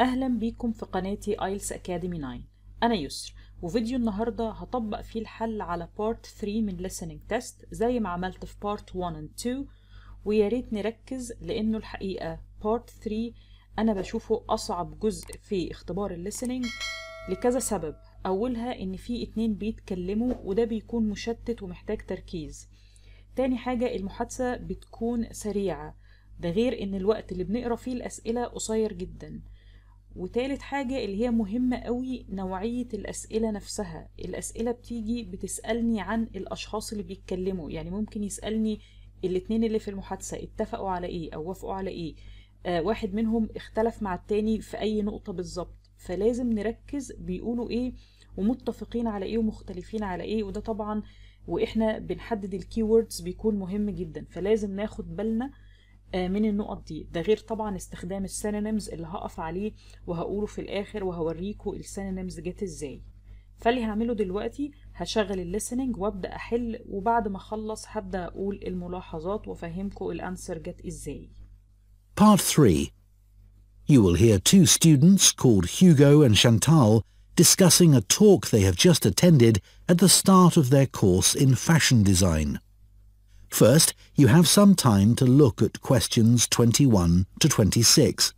أهلا بيكم في قناتي آيلس أكاديمي 9 أنا يسر وفيديو النهاردة هطبق فيه الحل على بارت 3 من listening test زي ما عملت في بارت 1 and 2 وياريت نركز لأنه الحقيقة بارت 3 أنا بشوفه أصعب جزء في اختبار الليسننج لكذا سبب أولها إن في اتنين بيتكلموا وده بيكون مشتت ومحتاج تركيز تاني حاجة المحادثة بتكون سريعة ده غير إن الوقت اللي بنقرا فيه الأسئلة قصير جداً وتالت حاجة اللي هي مهمة قوي نوعية الأسئلة نفسها الأسئلة بتيجي بتسألني عن الأشخاص اللي بيتكلموا يعني ممكن يسألني الاتنين اللي في المحادثة اتفقوا على ايه أو وافقوا على ايه آه واحد منهم اختلف مع التاني في أي نقطة بالظبط فلازم نركز بيقولوا ايه ومتفقين على ايه ومختلفين على ايه وده طبعا واحنا بنحدد الكيوردز بيكون مهم جدا فلازم ناخد بالنا آه، من النقط دي ده غير طبعا استخدام السينونيمز اللي هقف عليه وهقوله في الاخر وهوريكوا السينونيمز جت ازاي فاللي هعمله دلوقتي هشغل الليسننج وابدا احل وبعد ما اخلص هبدا اقول الملاحظات وافهمكم الانسر جت ازاي Part 3 You will hear two students called Hugo and Chantal discussing a talk they have just attended at the start of their course in fashion design. First, you have some time to look at questions 21 to 26.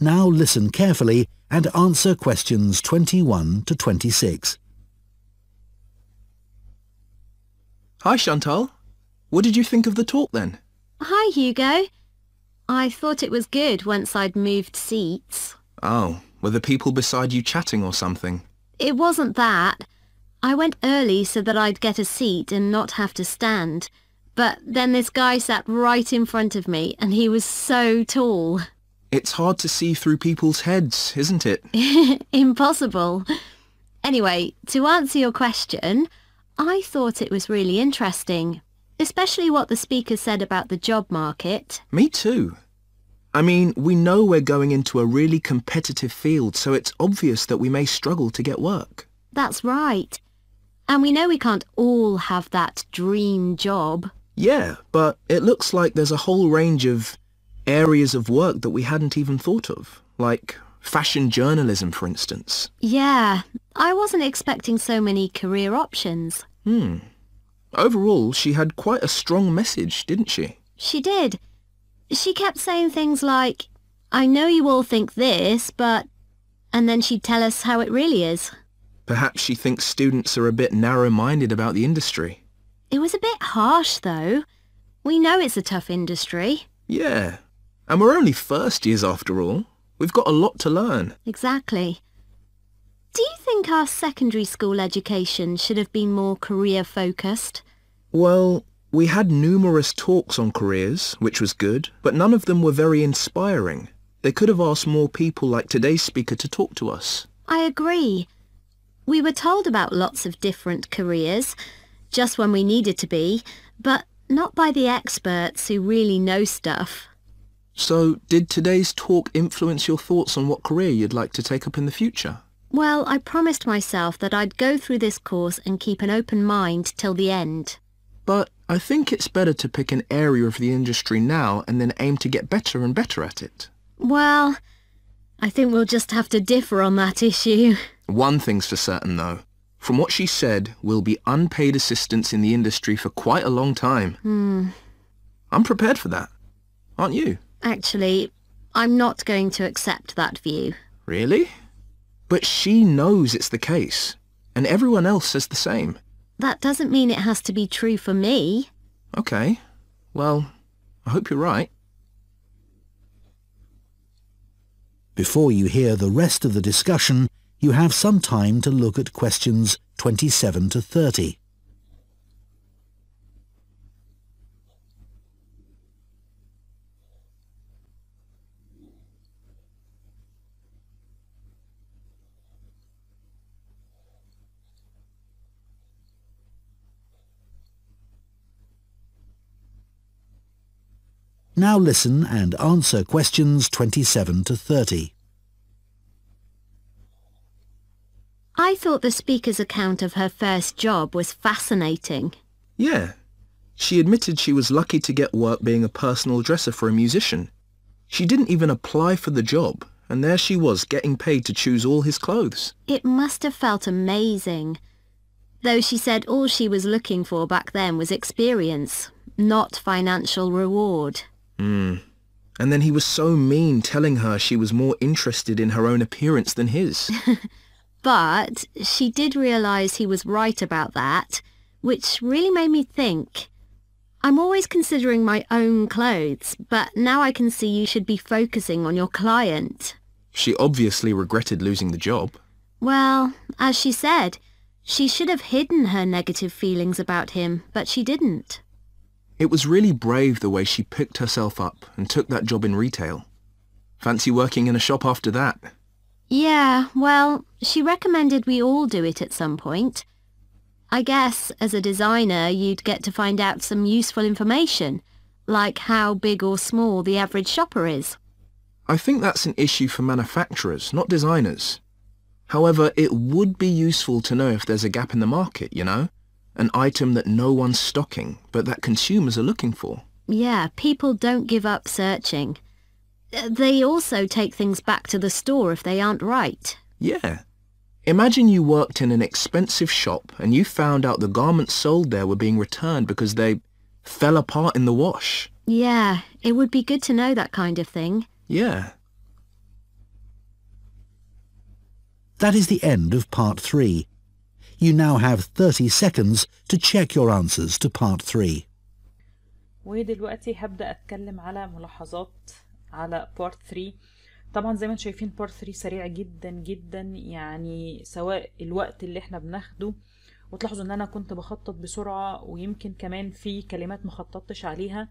Now listen carefully and answer questions 21 to 26. Hi, Chantal. What did you think of the talk then? Hi, Hugo. I thought it was good once I'd moved seats. Oh, were the people beside you chatting or something? It wasn't that. I went early so that I'd get a seat and not have to stand. But then this guy sat right in front of me and he was so tall. It's hard to see through people's heads, isn't it? Impossible. Anyway, to answer your question, I thought it was really interesting, especially what the speaker said about the job market. Me too. I mean, we know we're going into a really competitive field, so it's obvious that we may struggle to get work. That's right. And we know we can't all have that dream job. Yeah, but it looks like there's a whole range of areas of work that we hadn't even thought of, like fashion journalism, for instance. Yeah, I wasn't expecting so many career options. Hmm. Overall, she had quite a strong message, didn't she? She did. She kept saying things like, I know you all think this, but... And then she'd tell us how it really is. Perhaps she thinks students are a bit narrow-minded about the industry. It was a bit harsh, though. We know it's a tough industry. Yeah, and we're only first years after all. We've got a lot to learn. Exactly. Do you think our secondary school education should have been more career-focused? Well, we had numerous talks on careers, which was good, but none of them were very inspiring. They could have asked more people like today's speaker to talk to us. I agree. We were told about lots of different careers, just when we needed to be, but not by the experts who really know stuff. So did today's talk influence your thoughts on what career you'd like to take up in the future? Well, I promised myself that I'd go through this course and keep an open mind till the end. But I think it's better to pick an area of the industry now and then aim to get better and better at it. Well, I think we'll just have to differ on that issue. One thing's for certain, though. From what she said, we'll be unpaid assistants in the industry for quite a long time. Hmm. I'm prepared for that. Aren't you? Actually, I'm not going to accept that view. Really? But she knows it's the case, and everyone else says the same. That doesn't mean it has to be true for me. Okay. Well, I hope you're right. Before you hear the rest of the discussion, you have some time to look at questions 27 to 30. Now listen and answer questions 27 to 30. I thought the speaker's account of her first job was fascinating. Yeah. She admitted she was lucky to get work being a personal dresser for a musician. She didn't even apply for the job, and there she was getting paid to choose all his clothes. It must have felt amazing. Though she said all she was looking for back then was experience, not financial reward. Hmm. And then he was so mean telling her she was more interested in her own appearance than his. but she did realise he was right about that, which really made me think. I'm always considering my own clothes, but now I can see you should be focusing on your client. She obviously regretted losing the job. Well, as she said, she should have hidden her negative feelings about him, but she didn't. It was really brave the way she picked herself up and took that job in retail. Fancy working in a shop after that? Yeah, well, she recommended we all do it at some point. I guess, as a designer, you'd get to find out some useful information, like how big or small the average shopper is. I think that's an issue for manufacturers, not designers. However, it would be useful to know if there's a gap in the market, you know? an item that no one's stocking, but that consumers are looking for. Yeah, people don't give up searching. Uh, they also take things back to the store if they aren't right. Yeah. Imagine you worked in an expensive shop and you found out the garments sold there were being returned because they fell apart in the wash. Yeah, it would be good to know that kind of thing. Yeah. That is the end of part three. You now have 30 seconds to check your answers to part 3. ودلوقتي هبدأ أتكلم على ملاحظات على part 3 طبعا زي ما انتم شايفين part 3 سريع جدا جدا يعني سواء الوقت اللي احنا بناخده وتلاحظوا ان انا كنت بخطط بسرعة ويمكن كمان في كلمات مخططتش عليها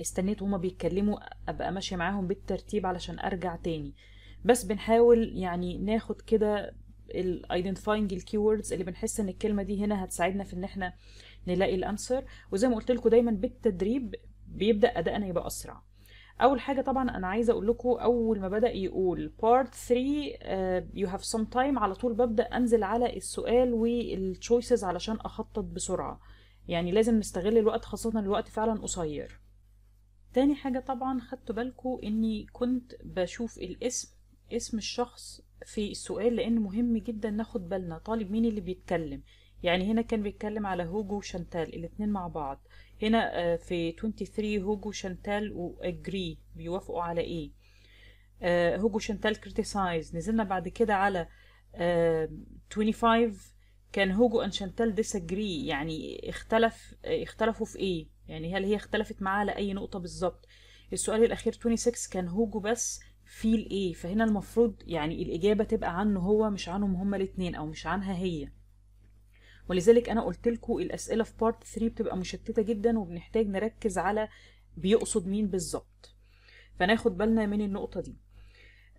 استنيت وهما بيتكلموا ابقى ماشية معاهم بالترتيب علشان ارجع تاني بس بنحاول يعني ناخد كده الايدنتيفاينج الكيوردز اللي بنحس ان الكلمه دي هنا هتساعدنا في ان احنا نلاقي الانسر وزي ما قلت لكم دايما بالتدريب بيبدا ادائنا يبقى اسرع اول حاجه طبعا انا عايزه اقول لكم اول ما بدا يقول بارت 3 يو هاف سم تايم على طول ببدا انزل على السؤال والتشويسز علشان اخطط بسرعه يعني لازم نستغل الوقت خاصه الوقت فعلا قصير تاني حاجه طبعا خدتوا بالكم اني كنت بشوف الاسم اسم الشخص في السؤال لان مهم جدا ناخد بالنا طالب مين اللي بيتكلم يعني هنا كان بيتكلم على هوجو وشانتال الاتنين مع بعض هنا آه، في 23 هوجو شانتال واجري بيوافقوا على ايه هوجو شانتال كريتيسايز نزلنا بعد كده على 25 آه، كان هوجو ان شانتال ديسجري يعني اختلف آه، اختلفوا في ايه يعني هل هي اختلفت معاه على اي نقطه بالظبط السؤال الاخير 26 كان هوجو بس فيه ايه فهنا المفروض يعني الاجابه تبقى عنه هو مش عنهم هما الاتنين او مش عنها هي ولذلك انا قلت لكم الاسئله في بارت 3 بتبقى مشتته جدا وبنحتاج نركز على بيقصد مين بالظبط فناخد بالنا من النقطه دي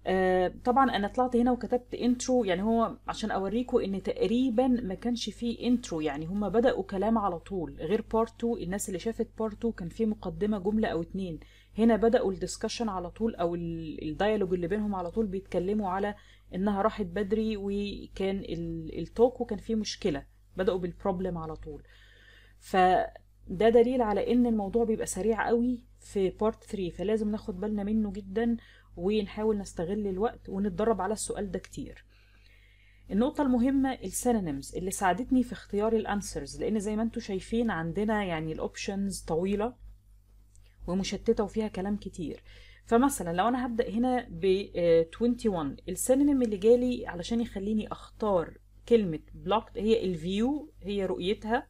آه طبعا انا طلعت هنا وكتبت انترو يعني هو عشان اوريكم ان تقريبا ما كانش فيه انترو يعني هما بداوا كلام على طول غير بارت 2 الناس اللي شافت بارت 2 كان فيه مقدمه جمله او اتنين هنا بداوا الديسكشن على طول او الديالوج اللي بينهم على طول بيتكلموا على انها راحت بدري وكان التوك وكان فيه مشكله بداوا بالبروبلم على طول فده دليل على ان الموضوع بيبقى سريع قوي في بارت 3 فلازم ناخد بالنا منه جدا ونحاول نستغل الوقت ونتدرب على السؤال ده كتير النقطة المهمة السينونيمز اللي ساعدتني في اختيار الانسرز لان زي ما انتم شايفين عندنا يعني الاوبشنز طويلة ومشتته وفيها كلام كتير فمثلا لو انا هبدا هنا ب 21 آه، السينونيم اللي جالي علشان يخليني اختار كلمه بلوكت هي الفيو هي رؤيتها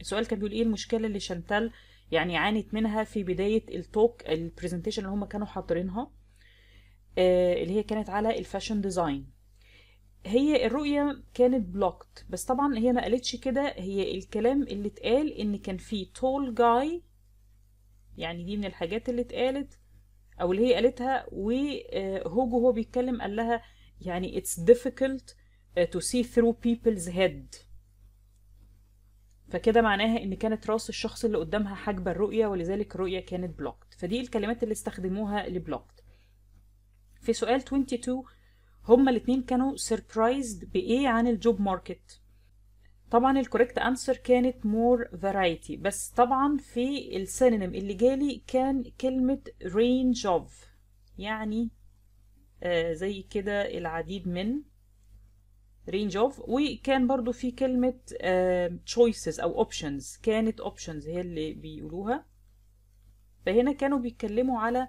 السؤال كان بيقول ايه المشكله اللي شانتال يعني عانت منها في بدايه التوك البرزنتيشن اللي هم كانوا حاطرينها آه، اللي هي كانت على الفاشن ديزاين هي الرؤية كانت بلوكت بس طبعا هي ما قالتش كده هي الكلام اللي اتقال ان كان في تول جاي يعني دي من الحاجات اللي اتقالت او اللي هي قالتها وهوجو هو بيتكلم قال لها يعني it's difficult uh, to see through people's head فكده معناها ان كانت راس الشخص اللي قدامها حاجبه الرؤيه ولذلك الرؤيه كانت بلوكت فدي الكلمات اللي استخدموها لبلوكت في سؤال 22 هما الاتنين كانوا سيربرايزد بايه عن الجوب ماركت طبعا الكوريكت انسر كانت مور فرايتي بس طبعا في السينونيم اللي جالي كان كلمة range of يعني آه زي كده العديد من range of وكان برضو في كلمة آه choices أو options كانت options هي اللي بيقولوها فهنا كانوا بيتكلموا على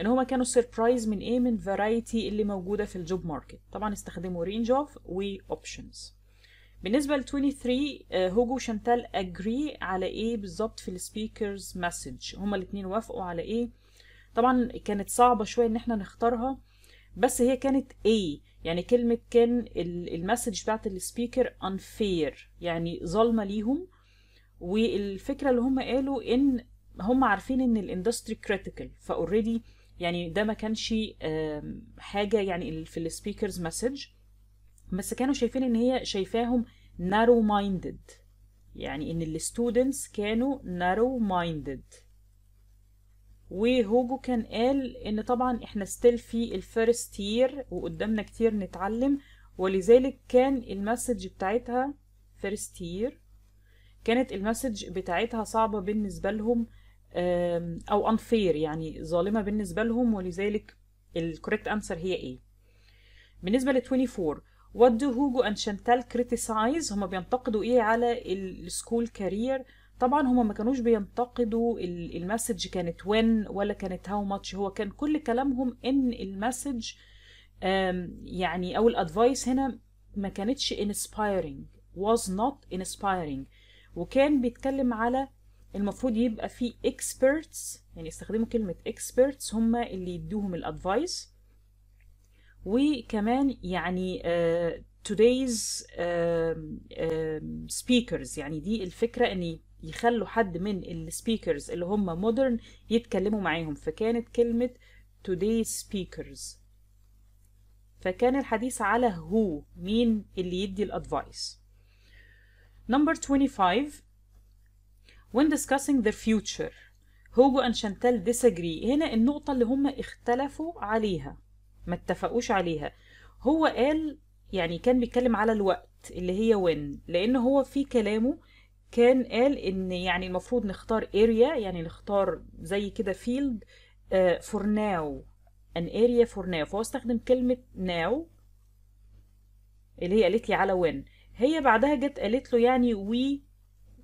ان هما كانوا سيربرايز من ايه من فرايتي اللي موجودة في الجوب ماركت طبعا استخدموا range of و options بالنسبه ل 23 آه، هوجو شانتال اجري على ايه بالظبط في السبيكرز مسج هما الاثنين وافقوا على ايه طبعا كانت صعبه شويه ان احنا نختارها بس هي كانت ايه يعني كلمة كان المسج بتاعت السبيكر unfair يعني ظالمة ليهم والفكرة اللي هم قالوا ان هم عارفين ان الاندستري كريتيكال فاوريدي يعني ده ما كانش حاجة يعني في السبيكرز مسج بس كانوا شايفين ان هي شايفاهم narrow minded يعني ان الستودنتس كانوا narrow minded وهوجو كان قال ان طبعا احنا ستيل في الفيرست يير وقدامنا كتير نتعلم ولذلك كان المسج بتاعتها فيرست يير كانت المسج بتاعتها صعبة بالنسبة لهم او unfair يعني ظالمة بالنسبة لهم ولذلك الكوريكت انسر هي ايه بالنسبة ل 24 what do Hugo and Chantal criticize هما بينتقدوا ايه على السكول كارير طبعا هما ما كانوش بينتقدوا المسج كانت وين ولا كانت هاو ماتش هو كان كل كلامهم ان المسج يعني او الادفايس هنا ما كانتش inspiring was not inspiring وكان بيتكلم على المفروض يبقى في experts يعني استخدموا كلمة experts هما اللي يدوهم الادفايس وكمان يعني تودايز آه، سبيكرز يعني دي الفكرة ان يخلوا حد من السبيكرز اللي هم مودرن يتكلموا معاهم فكانت كلمة today's سبيكرز فكان الحديث على هو مين اللي يدي الادفايس نمبر 25 When discussing their future هوجو and شانتال disagree هنا النقطة اللي هم اختلفوا عليها ما اتفقوش عليها هو قال يعني كان بيتكلم على الوقت اللي هي وين لان هو في كلامه كان قال ان يعني المفروض نختار اريا يعني نختار زي كده فيلد فور ناو ان اريا فور ناو فهو استخدم كلمه ناو اللي هي قالت لي على وين هي بعدها جت قالت له يعني وي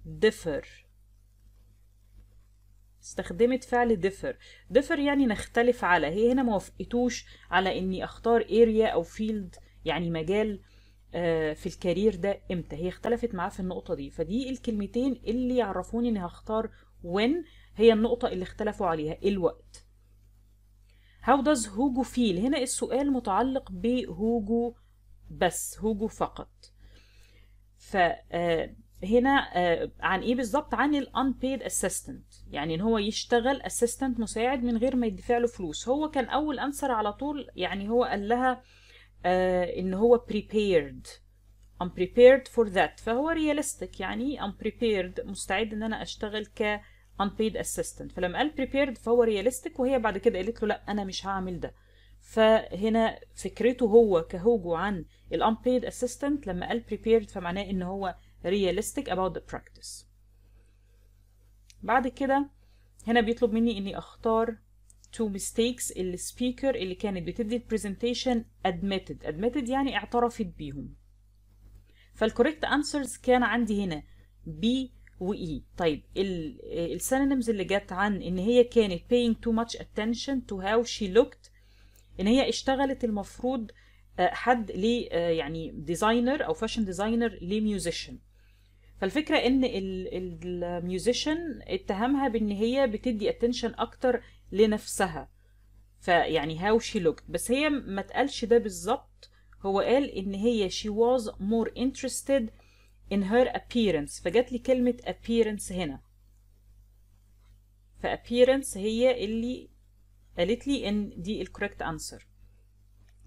differ استخدمت فعل differ differ يعني نختلف على هي هنا ما وافقتوش على اني اختار area او field يعني مجال آه، في الكارير ده امتى هي اختلفت معاه في النقطة دي فدي الكلمتين اللي يعرفوني اني هختار when هي النقطة اللي اختلفوا عليها الوقت how does هوجو feel هنا السؤال متعلق بهوجو بس هوجو فقط ف آه، هنا آه، عن ايه بالظبط عن الانبيد اسيستنت يعني ان هو يشتغل اسيستنت مساعد من غير ما يدفع له فلوس هو كان اول انسر على طول يعني هو قال لها آه، ان هو prepared I'm prepared for that فهو realistic يعني I'm prepared مستعد ان انا اشتغل ك unpaid assistant فلما قال prepared فهو realistic وهي بعد كده قالت له لا انا مش هعمل ده فهنا فكرته هو كهوجو عن ال unpaid assistant لما قال prepared فمعناه ان هو realistic about the practice بعد كده هنا بيطلب مني اني اختار two mistakes اللي speaker اللي كانت بتدي presentation admitted admitted يعني اعترفت بيهم فالكوريكت answers كان عندي هنا B و E طيب synonyms اللي جت عن ان هي كانت paying too much attention to how she looked ان هي اشتغلت المفروض آه، حد ل آه، يعني ديزاينر او فاشن ديزاينر لميوزيشن فالفكره ان الميوزيشن اتهمها بان هي بتدي اتنشن اكتر لنفسها فيعني هاو شي لوك بس هي ما تقالش ده بالظبط هو قال ان هي she was more interested in her appearance فجت لي كلمه appearance هنا فappearance هي اللي قالت لي ان دي الكوريكت انسر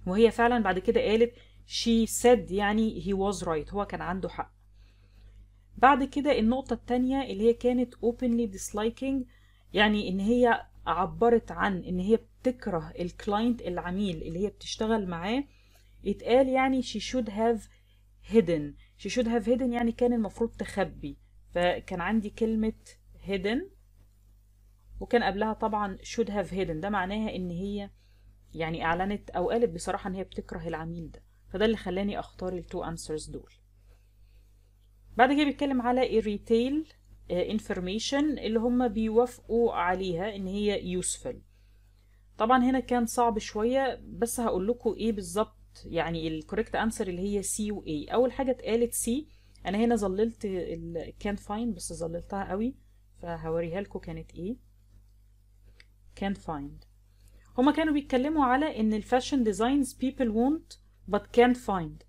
وهي فعلا بعد كده قالت she said يعني he was right هو كان عنده حق بعد كده النقطة التانية اللي هي كانت openly disliking يعني ان هي عبرت عن ان هي بتكره الكلاينت العميل اللي هي بتشتغل معاه اتقال يعني she should have hidden she should have hidden يعني كان المفروض تخبي فكان عندي كلمة hidden وكان قبلها طبعا should have hidden ده معناها ان هي يعني اعلنت او قالت بصراحة ان هي بتكره العميل ده فده اللي خلاني اختار التو انسرز دول بعد كده بيتكلم على الريتيل انفورميشن آه، اللي هم بيوافقوا عليها ان هي يوسفل طبعا هنا كان صعب شويه بس هقول لكم ايه بالظبط يعني الكوريكت انسر اللي هي سي واي اول حاجه اتقالت سي انا هنا ظللت كان فاين بس ظللتها قوي فهوريها لكم كانت ايه كان فايند هما كانوا بيتكلموا على ان الفاشن ديزاينز بيبل وونت بات كان فايند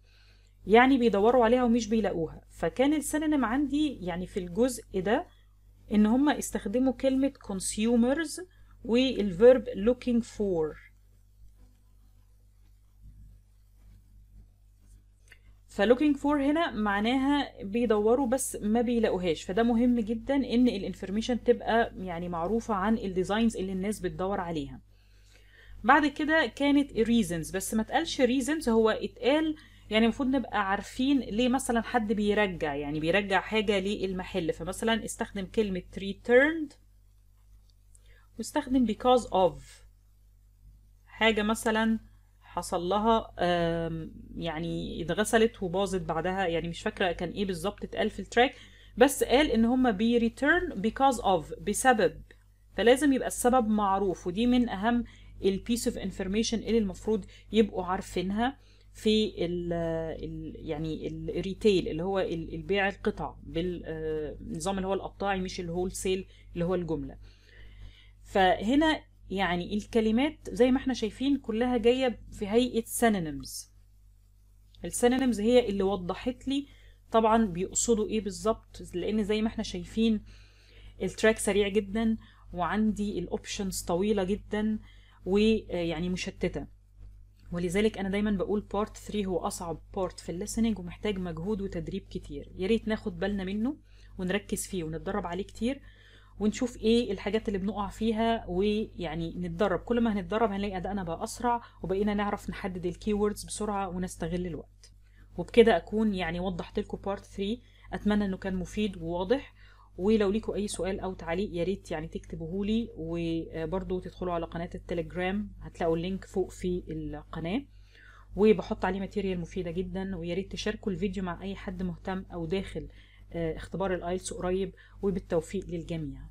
يعني بيدوروا عليها ومش بيلاقوها فكان السينونيم عندي يعني في الجزء ده ان هم استخدموا كلمة consumers والverb looking for فلوكينج فور هنا معناها بيدوروا بس ما بيلاقوهاش فده مهم جدا ان الانفورميشن تبقى يعني معروفه عن الديزاينز اللي الناس بتدور عليها بعد كده كانت reasons بس ما اتقالش reasons هو اتقال يعني المفروض نبقى عارفين ليه مثلا حد بيرجع يعني بيرجع حاجة للمحل فمثلا استخدم كلمة returned واستخدم because of حاجة مثلا حصل لها يعني اتغسلت وباظت بعدها يعني مش فاكرة كان ايه بالظبط اتقال في التراك بس قال ان هما بيريتيرن because of بسبب فلازم يبقى السبب معروف ودي من اهم البيس اوف انفورميشن اللي المفروض يبقوا عارفينها في ال الـ يعني الريتيل اللي هو البيع القطع بالنظام آه، اللي هو القطاعي مش الهول سيل اللي هو الجمله فهنا يعني الكلمات زي ما احنا شايفين كلها جايه في هيئه سينونيمز السينونيمز هي اللي وضحت لي طبعا بيقصدوا ايه بالظبط لان زي ما احنا شايفين التراك سريع جدا وعندي الاوبشنز طويله جدا ويعني مشتته ولذلك انا دايما بقول بارت 3 هو اصعب بارت في الليسننج ومحتاج مجهود وتدريب كتير يا ريت ناخد بالنا منه ونركز فيه ونتدرب عليه كتير ونشوف ايه الحاجات اللي بنقع فيها ويعني نتدرب كل ما هنتدرب هنلاقي ادائنا بقى اسرع وبقينا نعرف نحدد الكيوردز بسرعه ونستغل الوقت وبكده اكون يعني وضحت لكم بارت 3 اتمنى انه كان مفيد وواضح ولو ليكوا اي سؤال او تعليق يا ريت يعني تكتبوه لي وبرضو تدخلوا على قناه التليجرام هتلاقوا اللينك فوق في القناه وبحط عليه ماتيريال مفيده جدا ويا ريت تشاركوا الفيديو مع اي حد مهتم او داخل آه، اختبار الايلتس قريب وبالتوفيق للجميع